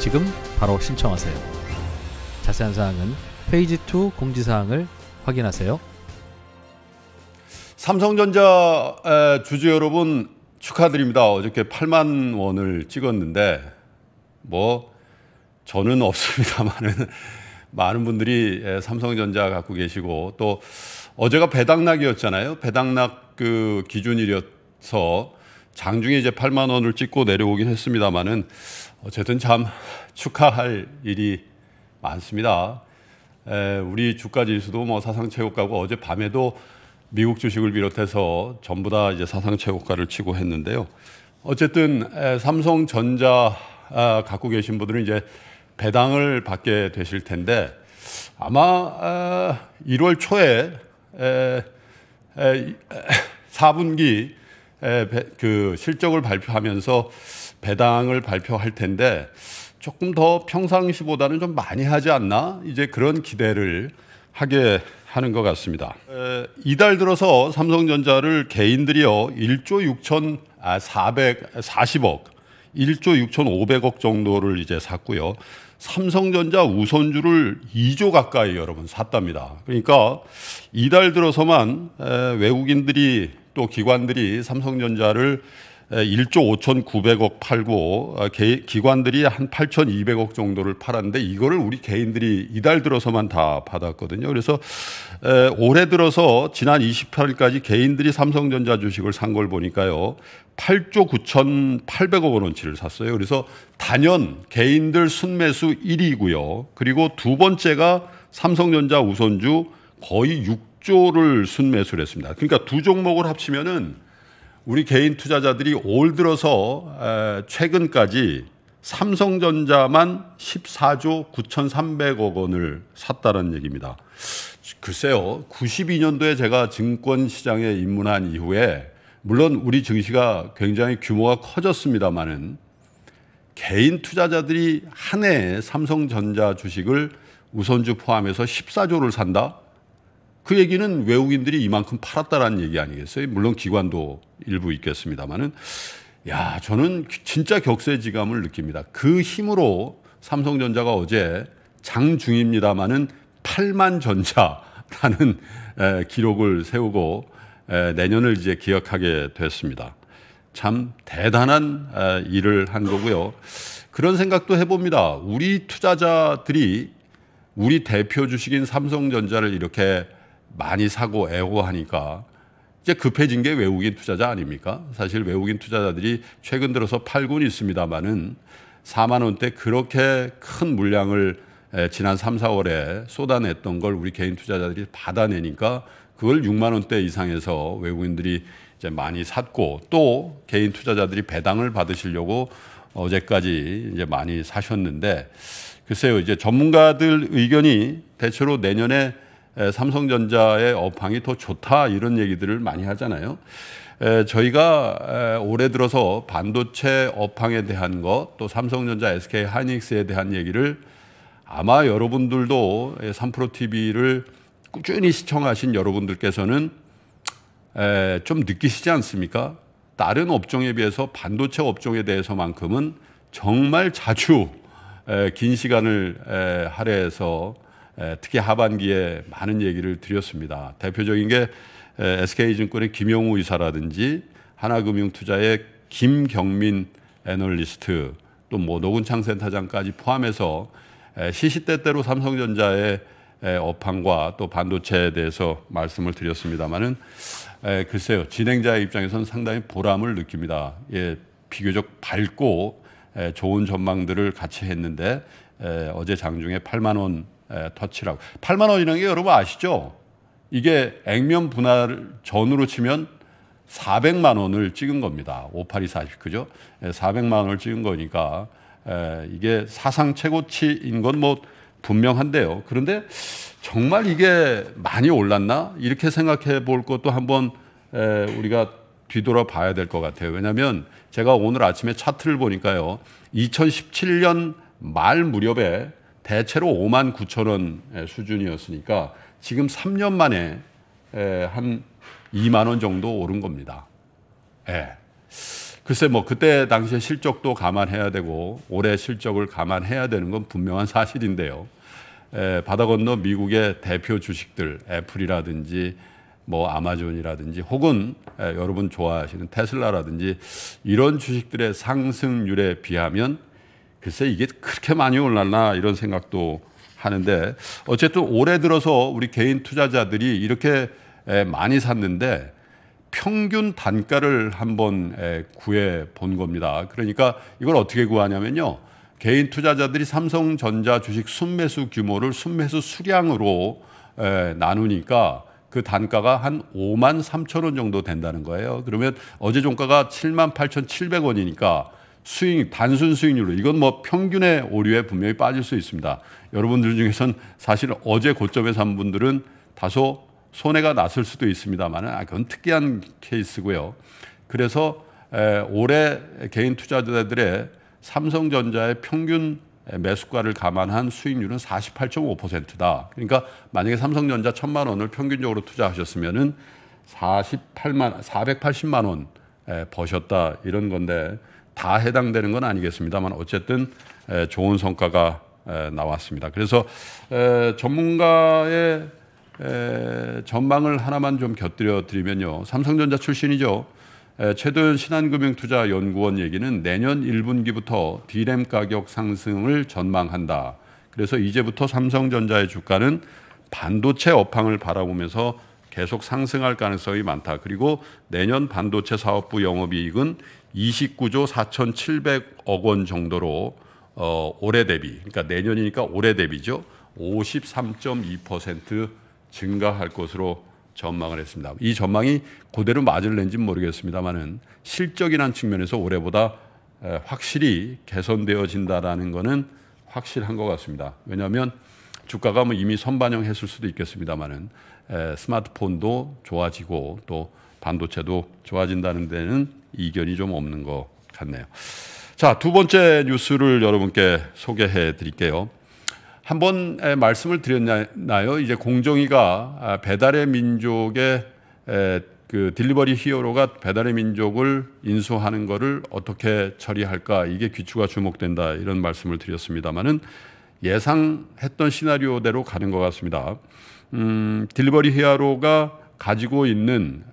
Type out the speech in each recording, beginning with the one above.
지금 바로 신청하세요. 자세한 사항은 페이지 2 공지사항을 확인하세요. 삼성전자 주주 여러분 축하드립니다. 어저께 8만 원을 찍었는데 뭐 저는 없습니다만은 많은 분들이 삼성전자 갖고 계시고 또 어제가 배당락이었잖아요. 배당락 그기준이어서 장중에 이제 8만 원을 찍고 내려오긴 했습니다만은 어쨌든 참 축하할 일이 많습니다. 에, 우리 주가 지수도 뭐 사상 최고가고 어제 밤에도 미국 주식을 비롯해서 전부 다 이제 사상 최고가를 치고 했는데요. 어쨌든 에, 삼성전자 아, 갖고 계신 분들은 이제 배당을 받게 되실 텐데 아마 아, 1월 초에 에, 에, 4분기 에, 배, 그 실적을 발표하면서 배당을 발표할 텐데 조금 더 평상시보다는 좀 많이 하지 않나 이제 그런 기대를 하게 하는 것 같습니다. 에, 이달 들어서 삼성전자를 개인들이요 1조 6천 아, 440억, 1조 6,500억 정도를 이제 샀고요. 삼성전자 우선주를 2조 가까이 여러분 샀답니다. 그러니까 이달 들어서만 외국인들이 또 기관들이 삼성전자를 1조 5,900억 팔고 아, 기관들이 한 8,200억 정도를 팔았는데 이거를 우리 개인들이 이달 들어서만 다 받았거든요. 그래서 올해 들어서 지난 28일까지 개인들이 삼성전자 주식을 산 걸 보니까요. 8조 9,800억 원어치를 샀어요. 그래서 단연 개인들 순매수 1위고요. 그리고 두 번째가 삼성전자 우선주 거의 6조를 순매수를 했습니다. 그러니까 두 종목을 합치면은 우리 개인 투자자들이 올 들어서 최근까지 삼성전자만 14조 9,300억 원을 샀다는 얘기입니다. 글쎄요, 92년도에 제가 증권시장에 입문한 이후에 물론 우리 증시가 굉장히 규모가 커졌습니다만은 개인 투자자들이 한 해에 삼성전자 주식을 우선주 포함해서 14조를 산다? 그 얘기는 외국인들이 이만큼 팔았다라는 얘기 아니겠어요? 물론 기관도 일부 있겠습니다만은 야, 저는 진짜 격세지감을 느낍니다. 그 힘으로 삼성전자가 어제 장중입니다마는 8만 전자라는 에, 기록을 세우고 에, 내년을 이제 기억하게 됐습니다. 참 대단한 에, 일을 한 거고요. 그런 생각도 해봅니다. 우리 투자자들이 우리 대표 주식인 삼성전자를 이렇게 많이 사고 애호하니까 이제 급해진 게 외국인 투자자 아닙니까? 사실 외국인 투자자들이 최근 들어서 팔군 있습니다만은 4만 원대 그렇게 큰 물량을 지난 3, 4월에 쏟아냈던 걸 우리 개인 투자자들이 받아내니까 그걸 6만 원대 이상에서 외국인들이 이제 많이 샀고 또 개인 투자자들이 배당을 받으시려고 어제까지 이제 많이 사셨는데 글쎄요 이제 전문가들 의견이 대체로 내년에 삼성전자의 업황이 더 좋다 이런 얘기들을 많이 하잖아요. 저희가 올해 들어서 반도체 업황에 대한 것, 또 삼성전자, SK 하이닉스에 대한 얘기를 아마 여러분들도 3프로 TV를 꾸준히 시청하신 여러분들께서는 좀 느끼시지 않습니까? 다른 업종에 비해서 반도체 업종에 대해서만큼은 정말 자주 긴 시간을 할애해서 특히 하반기에 많은 얘기를 드렸습니다. 대표적인 게 SK증권의 김용우 이사라든지 하나금융투자의 김경민 애널리스트 또 뭐 노근 창센터장까지 포함해서 시시때때로 삼성전자의 업황과 또 반도체에 대해서 말씀을 드렸습니다만은 글쎄요 진행자 입장에서는 상당히 보람을 느낍니다. 예, 비교적 밝고 좋은 전망들을 같이 했는데 어제 장중에 8만 원 터치라고. 8만 원이라는 게 여러분 아시죠? 이게 액면 분할 전으로 치면 400만 원을 찍은 겁니다. 582 40 그죠? 400만 원을 찍은 거니까 이게 사상 최고치인 건 뭐 분명한데요. 그런데 정말 이게 많이 올랐나? 이렇게 생각해 볼 것도 한번 우리가 뒤돌아 봐야 될 것 같아요. 왜냐하면 제가 오늘 아침에 차트를 보니까요. 2017년 말 무렵에 대체로 5만 9천 원 수준이었으니까 지금 3년 만에 한 2만 원 정도 오른 겁니다. 예. 글쎄 뭐 그때 당시의 실적도 감안해야 되고 올해 실적을 감안해야 되는 건 분명한 사실인데요. 에, 바다 건너 미국의 대표 주식들 애플이라든지 뭐 아마존이라든지 혹은 에, 여러분 좋아하시는 테슬라라든지 이런 주식들의 상승률에 비하면 글쎄 이게 그렇게 많이 올랐나 이런 생각도 하는데 어쨌든 올해 들어서 우리 개인 투자자들이 이렇게 많이 샀는데 평균 단가를 한번 구해 본 겁니다. 그러니까 이걸 어떻게 구하냐면요. 개인 투자자들이 삼성전자 주식 순매수 규모를 순매수 수량으로 나누니까 그 단가가 한 5만 3천 원 정도 된다는 거예요. 그러면 어제 종가가 7만 8천 7백 원이니까 수익, 단순 수익률로 이건 뭐 평균의 오류에 분명히 빠질 수 있습니다. 여러분들 중에선 사실 어제 고점에 산 분들은 다소 손해가 났을 수도 있습니다만 아, 그건 특이한 케이스고요. 그래서 에, 올해 개인 투자자들의 삼성전자의 평균 매수가를 감안한 수익률은 48.5%다. 그러니까 만약에 삼성전자 1 0 0 0만 원을 평균적으로 투자하셨으면은 48만 480만 원 버셨다 이런 건데 다 해당되는 건 아니겠습니다만 어쨌든 좋은 성과가 나왔습니다. 그래서 전문가의 전망을 하나만 좀 곁들여 드리면요. 삼성전자 출신이죠. 최도현 신한금융투자연구원 얘기는 내년 1분기부터 디램 가격 상승을 전망한다. 그래서 이제부터 삼성전자의 주가는 반도체 업황을 바라보면서 계속 상승할 가능성이 많다. 그리고 내년 반도체 사업부 영업이익은 29조 4,700억 원 정도로 어, 올해 대비, 그러니까 내년이니까 올해 대비죠. 53.2% 증가할 것으로 전망을 했습니다. 이 전망이 그대로 맞을는지는 모르겠습니다만은 실적이란 측면에서 올해보다 확실히 개선되어진다라는 것은 확실한 것 같습니다. 왜냐하면 주가가 뭐 이미 선반영했을 수도 있겠습니다만은 스마트폰도 좋아지고 또 반도체도 좋아진다는 데는 이견이 좀 없는 것 같네요. 자, 두 번째 뉴스를 여러분께 소개해 드릴게요. 한번 말씀을 드렸나요? 이제 공정위가 아, 배달의 민족의 그 딜리버리 히어로가 배달의 민족을 인수하는 것을 어떻게 처리할까 이게 귀추가 주목된다 이런 말씀을 드렸습니다만은 예상했던 시나리오대로 가는 것 같습니다. 음, 딜리버리 히어로가 가지고 있는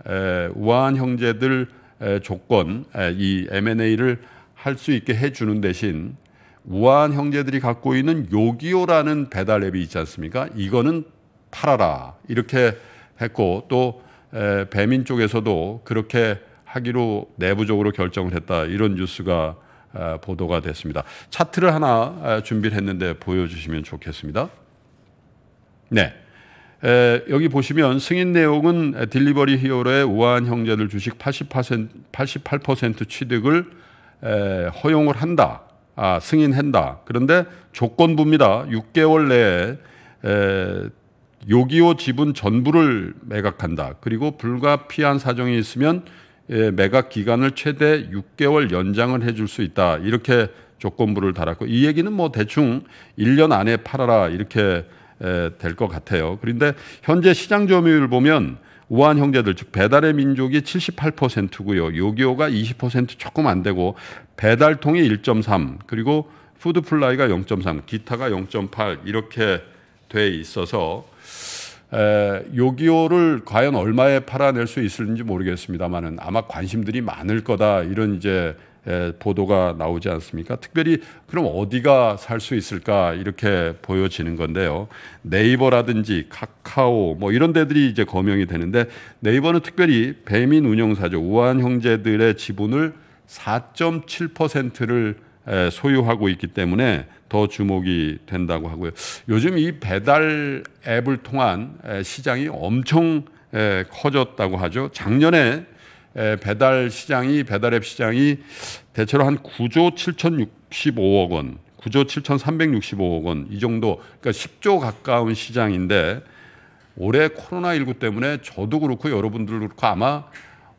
우아한 형제들 조건, 이 M&A를 할 수 있게 해주는 대신 우아한 형제들이 갖고 있는 요기요라는 배달 앱이 있지 않습니까? 이거는 팔아라 이렇게 했고 또 배민 쪽에서도 그렇게 하기로 내부적으로 결정을 했다 이런 뉴스가 아, 보도가 됐습니다. 차트를 하나 아, 준비를 했는데 보여주시면 좋겠습니다. 네. 에, 여기 보시면 승인 내용은 딜리버리 히어로의 우아한 형제들 주식 80%, 88% 취득을 에, 허용을 한다. 아, 승인한다. 그런데 조건부입니다. 6개월 내에 에, 요기요 지분 전부를 매각한다. 그리고 불가피한 사정이 있으면 예, 매각 기간을 최대 6개월 연장을 해줄 수 있다. 이렇게 조건부를 달았고 이 얘기는 뭐 대충 1년 안에 팔아라 이렇게 될것 같아요. 그런데 현재 시장 점유율 보면 우한 형제들 즉 배달의 민족이 78%고요. 요기요가 20% 조금 안 되고 배달통이 1.3 그리고 푸드플라이가 0.3 기타가 0.8 이렇게 돼 있어서 에, 요기요를 과연 얼마에 팔아낼 수 있을지 모르겠습니다만은 아마 관심들이 많을 거다 이런 이제 예, 보도가 나오지 않습니까? 특별히 그럼 어디가 살 수 있을까 이렇게 보여지는 건데요. 네이버라든지 카카오 뭐 이런 데들이 이제 거명이 되는데 네이버는 특별히 배민 운영사죠 우한 형제들의 지분을 4.7%를 소유하고 있기 때문에 더 주목이 된다고 하고요. 요즘 이 배달 앱을 통한 시장이 엄청 커졌다고 하죠. 작년에 배달 시장이 배달 앱 시장이 대체로 한 9조 7 6 5억 원, 9조 7,365억 원 이 정도 그러니까 10조 가까운 시장인데 올해 코로나19 때문에 저도 그렇고 여러분들도 그렇고 아마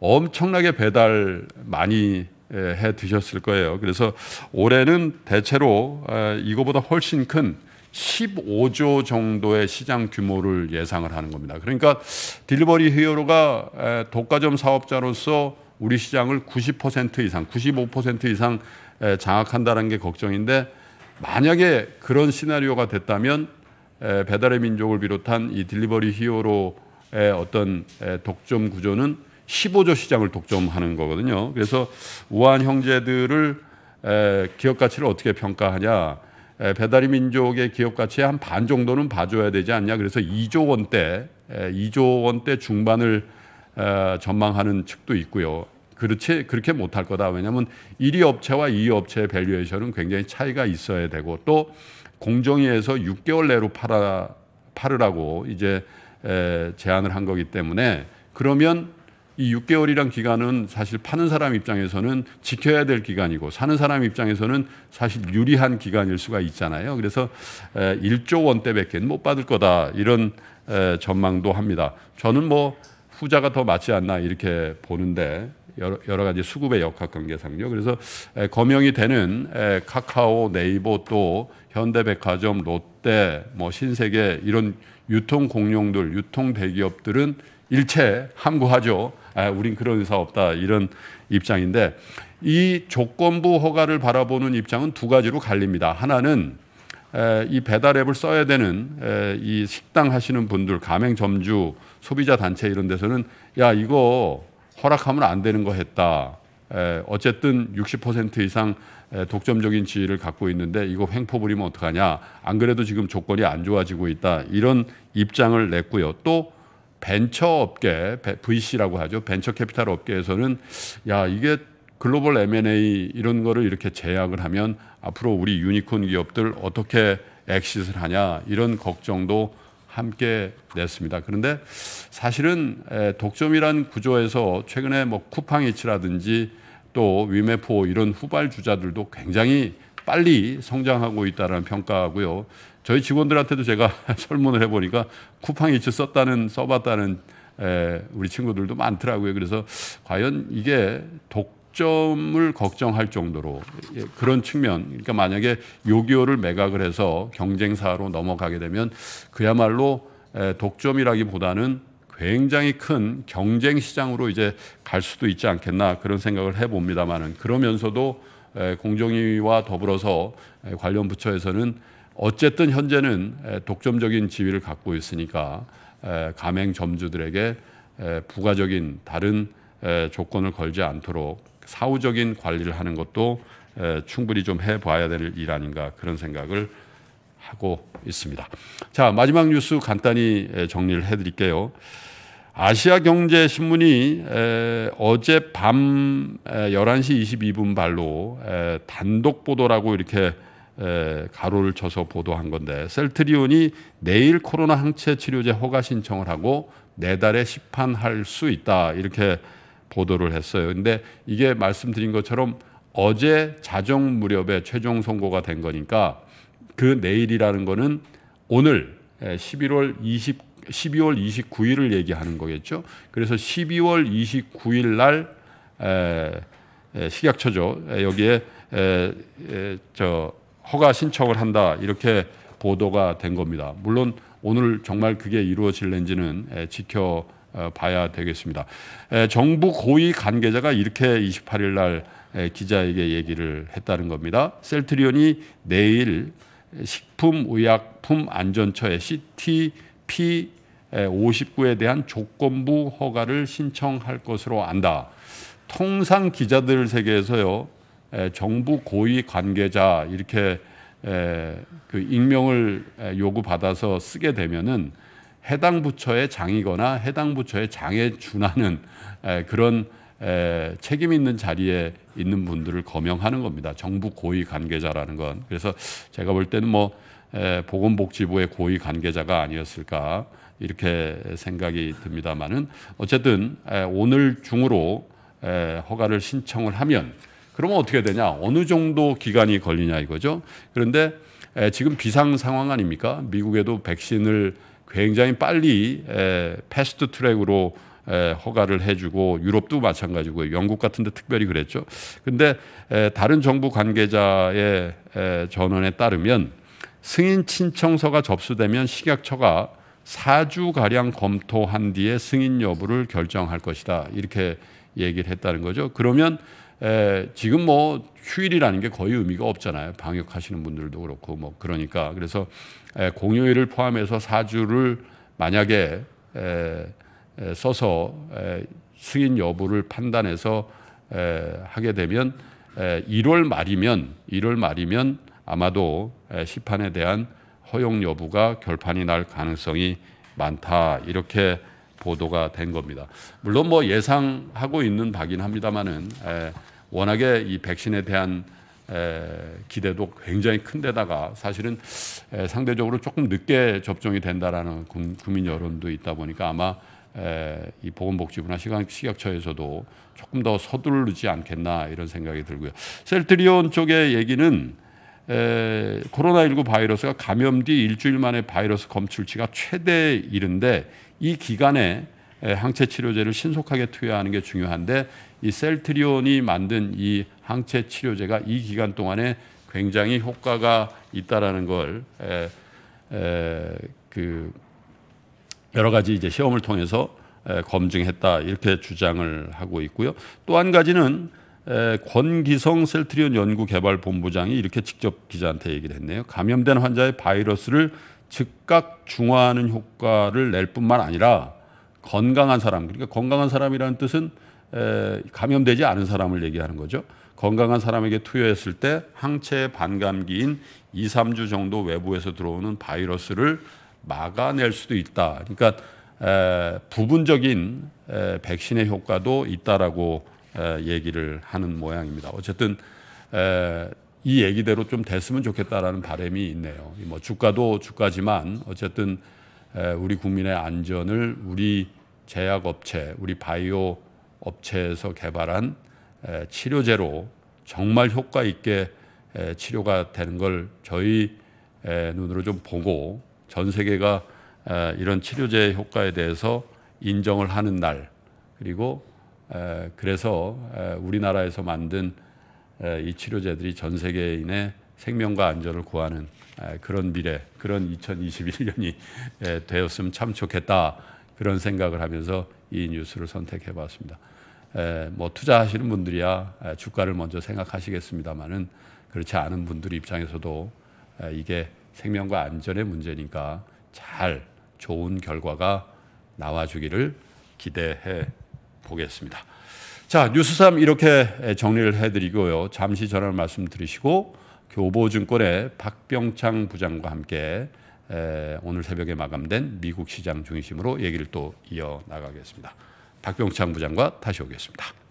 엄청나게 배달 많이 해 드셨을 거예요. 그래서 올해는 대체로 이거보다 훨씬 큰 15조 정도의 시장 규모를 예상을 하는 겁니다. 그러니까 딜리버리 히어로가 독과점 사업자로서 우리 시장을 90% 이상, 95% 이상 장악한다는 게 걱정인데 만약에 그런 시나리오가 됐다면 배달의 민족을 비롯한 이 딜리버리 히어로의 어떤 독점 구조는 15조 시장을 독점하는 거거든요. 그래서 우한 형제들을 기업 가치를 어떻게 평가하냐 배달이 민족의 기업 가치의 한 반 정도는 봐줘야 되지 않냐. 그래서 2조 원대, 2조 원대 중반을 어, 전망하는 측도 있고요. 그렇지 그렇게 못할 거다. 왜냐하면 1위 업체와 2위 업체의 밸류에이션은 굉장히 차이가 있어야 되고 또 공정위에서 6개월 내로 팔아 팔으라고 이제 제안을 한 거기 때문에 그러면 이 6개월이란 기간은 사실 파는 사람 입장에서는 지켜야 될 기간이고 사는 사람 입장에서는 사실 유리한 기간일 수가 있잖아요. 그래서 1조 원대밖에 못 받을 거다 이런 전망도 합니다. 저는 뭐 후자가 더 맞지 않나 이렇게 보는데 여러, 여러 가지 수급의 역학관계상요. 그래서 거명이 되는 카카오, 네이버 또 현대백화점, 롯데, 뭐 신세계 이런 유통 공룡들, 유통 대기업들은 일체 함구하죠. 아, 우린 그런 의사 없다 이런 입장인데 이 조건부 허가를 바라보는 입장은 두 가지로 갈립니다. 하나는 이 배달 앱을 써야 되는 이 식당 하시는 분들, 가맹점주, 소비자 단체 이런 데서는 야 이거 허락하면 안 되는 거 했다. 어쨌든 60% 이상 독점적인 지위를 갖고 있는데 이거 횡포 부리면 어떡하냐. 안 그래도 지금 조건이 안 좋아지고 있다. 이런 입장을 냈고요. 또 벤처업계 VC라고 하죠. 벤처 캐피탈 업계에서는 야 이게 글로벌 M&A 이런 거를 이렇게 제약을 하면 앞으로 우리 유니콘 기업들 어떻게 엑시스를 하냐 이런 걱정도 함께 냈습니다. 그런데 사실은 독점이란 구조에서 최근에 뭐 쿠팡이츠라든지 또 위메포 이런 후발 주자들도 굉장히 빨리 성장하고 있다는 평가고요. 저희 직원들한테도 제가 설문을 해보니까 쿠팡 이츠 썼다는 써봤다는 에, 우리 친구들도 많더라고요. 그래서 과연 이게 독점을 걱정할 정도로 예, 그런 측면, 그러니까 만약에 요기요를 매각을 해서 경쟁사로 넘어가게 되면 그야말로 에, 독점이라기보다는 굉장히 큰 경쟁 시장으로 이제 갈 수도 있지 않겠나 그런 생각을 해봅니다만은 그러면서도 공정위와 더불어서 관련 부처에서는 어쨌든 현재는 독점적인 지위를 갖고 있으니까 가맹 점주들에게 부가적인 다른 조건을 걸지 않도록 사후적인 관리를 하는 것도 충분히 좀 해봐야 될 일 아닌가 그런 생각을 하고 있습니다. 자 마지막 뉴스 간단히 정리를 해드릴게요. 아시아경제신문이 어제 밤 11시 22분 발로 단독 보도라고 이렇게 가로를 쳐서 보도한 건데 셀트리온이 내일 코로나 항체 치료제 허가 신청을 하고 내달에 네 시판할 수 있다 이렇게 보도를 했어요. 근데 이게 말씀드린 것처럼 어제 자정 무렵에 최종 선고가 된 거니까 그 내일이라는 거는 오늘 11월 29 12월 29일을 얘기하는 거겠죠. 그래서 12월 29일 날 에, 식약처죠. 여기에 에, 저 허가 신청을 한다 이렇게 보도가 된 겁니다. 물론 오늘 정말 그게 이루어질는지는 지켜봐야 되겠습니다. 정부 고위 관계자가 이렇게 28일 날 기자에게 얘기를 했다는 겁니다. 셀트리온이 내일 식품의약품안전처의 CTP 59에 예, 대한 조건부 허가를 신청할 것으로 안다. 통상 기자들 세계에서요, 예, 정부 고위 관계자 이렇게 예, 그 익명을 요구받아서 쓰게 되면은 해당 부처의 장이거나 해당 부처의 장에 준하는 그런 책임 있는 자리에 있는 분들을 거명하는 겁니다. 정부 고위 관계자라는 건. 그래서 제가 볼 때는 뭐 보건복지부의 고위 관계자가 아니었을까 이렇게 생각이 듭니다만은 어쨌든 오늘 중으로 허가를 신청을 하면 그러면 어떻게 되냐? 어느 정도 기간이 걸리냐 이거죠. 그런데 지금 비상 상황 아닙니까? 미국에도 백신을 굉장히 빨리 패스트 트랙으로 허가를 해주고 유럽도 마찬가지고 요 영국 같은데 특별히 그랬죠. 근데 다른 정부 관계자의 전언에 따르면 승인 신청서가 접수되면 식약처가 4주 가량 검토한 뒤에 승인 여부를 결정할 것이다 이렇게 얘기를 했다는 거죠. 그러면 에, 지금 뭐 휴일이라는 게 거의 의미가 없잖아요. 방역하시는 분들도 그렇고 뭐 그러니까 그래서 에, 공휴일을 포함해서 4주를 만약에 에, 써서 승인 여부를 판단해서 하게 되면 1월 말이면 1월 말이면 아마도 시판에 대한 허용 여부가 결판이 날 가능성이 많다 이렇게 보도가 된 겁니다. 물론 뭐 예상하고 있는 바긴 합니다만은 워낙에 이 백신에 대한 기대도 굉장히 큰데다가 사실은 상대적으로 조금 늦게 접종이 된다라는 국민 여론도 있다 보니까 아마 이 보건복지부나 식약처에서도 조금 더 서두르지 않겠나 이런 생각이 들고요. 셀트리온 쪽의 얘기는 에, 코로나19 바이러스가 감염 뒤 일주일 만에 바이러스 검출치가 최대 일인데이 기간에 항체 치료제를 신속하게 투여하는 게 중요한데 이 셀트리온이 만든 이 항체 치료제가 이 기간 동안에 굉장히 효과가 있다라는 걸그 여러 가지 이제 시험을 통해서 검증했다 이렇게 주장을 하고 있고요. 또 한 가지는 권기성 셀트리온 연구개발본부장이 이렇게 직접 기자한테 얘기를 했네요. 감염된 환자의 바이러스를 즉각 중화하는 효과를 낼 뿐만 아니라 건강한 사람 그러니까 건강한 사람이라는 뜻은 감염되지 않은 사람을 얘기하는 거죠. 건강한 사람에게 투여했을 때 항체 반감기인 2, 3주 정도 외부에서 들어오는 바이러스를 막아낼 수도 있다. 그러니까 에, 부분적인 에, 백신의 효과도 있다라고 에, 얘기를 하는 모양입니다. 어쨌든 에, 이 얘기대로 좀 됐으면 좋겠다라는 바람이 있네요. 뭐 주가도 주가지만 어쨌든 에, 우리 국민의 안전을 우리 제약업체, 우리 바이오 업체에서 개발한 에, 치료제로 정말 효과 있게 에, 치료가 되는 걸 저희 에, 눈으로 좀 보고 전 세계가 이런 치료제 효과에 대해서 인정을 하는 날 그리고 그래서 우리나라에서 만든 이 치료제들이 전 세계인의 생명과 안전을 구하는 그런 미래 그런 2021년이 되었으면 참 좋겠다 그런 생각을 하면서 이 뉴스를 선택해봤습니다. 뭐 투자하시는 분들이야 주가를 먼저 생각하시겠습니다만은 그렇지 않은 분들 입장에서도 이게 생명과 안전의 문제니까 잘 좋은 결과가 나와주기를 기대해 보겠습니다. 자, 뉴스 3 이렇게 정리를 해드리고요. 잠시 전화 말씀 드리시고 교보증권의 박병창 부장과 함께 오늘 새벽에 마감된 미국 시장 중심으로 얘기를 또 이어 나가겠습니다. 박병창 부장과 다시 오겠습니다.